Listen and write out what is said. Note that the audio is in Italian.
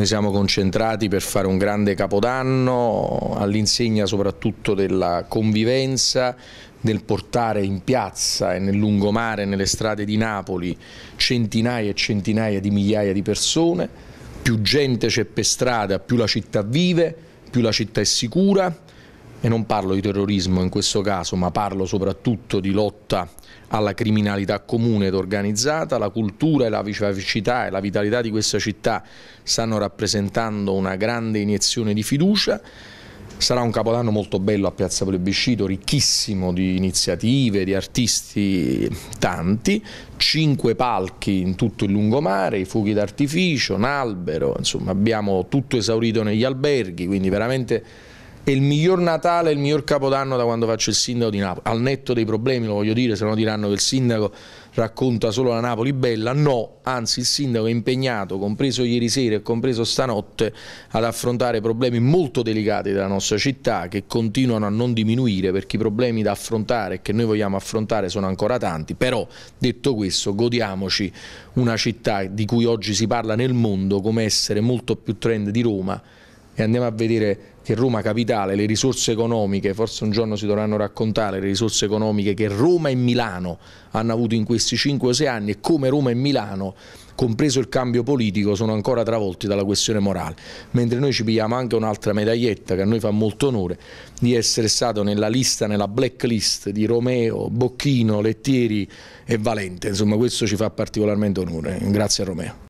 Noi siamo concentrati per fare un grande capodanno all'insegna soprattutto della convivenza, del portare in piazza e nel lungomare, nelle strade di Napoli, centinaia e centinaia di migliaia di persone. Più gente c'è per strada, più la città vive, più la città è sicura e non parlo di terrorismo in questo caso, ma parlo soprattutto di lotta alla criminalità comune ed organizzata, la cultura e la vivacità e la vitalità di questa città stanno rappresentando una grande iniezione di fiducia. Sarà un capodanno molto bello a Piazza Plebiscito, ricchissimo di iniziative, di artisti tanti, cinque palchi in tutto il lungomare, i fuochi d'artificio, un albero, insomma abbiamo tutto esaurito negli alberghi, quindi veramente è il miglior Natale, il miglior Capodanno da quando faccio il sindaco di Napoli, al netto dei problemi lo voglio dire, se no diranno che il sindaco racconta solo la Napoli bella, no, anzi il sindaco è impegnato, compreso ieri sera e compreso stanotte, ad affrontare problemi molto delicati della nostra città che continuano a non diminuire perché i problemi da affrontare e che noi vogliamo affrontare sono ancora tanti, però detto questo godiamoci una città di cui oggi si parla nel mondo come essere molto più trend di Roma e andiamo a vedere che Roma Capitale, le risorse economiche, forse un giorno si dovranno raccontare le risorse economiche che Roma e Milano hanno avuto in questi 5 6 anni e come Roma e Milano, compreso il cambio politico, sono ancora travolti dalla questione morale. Mentre noi ci pigliamo anche un'altra medaglietta che a noi fa molto onore di essere stato nella lista, nella blacklist di Romeo, Bocchino, Lettieri e Valente. Insomma questo ci fa particolarmente onore. Grazie a Romeo.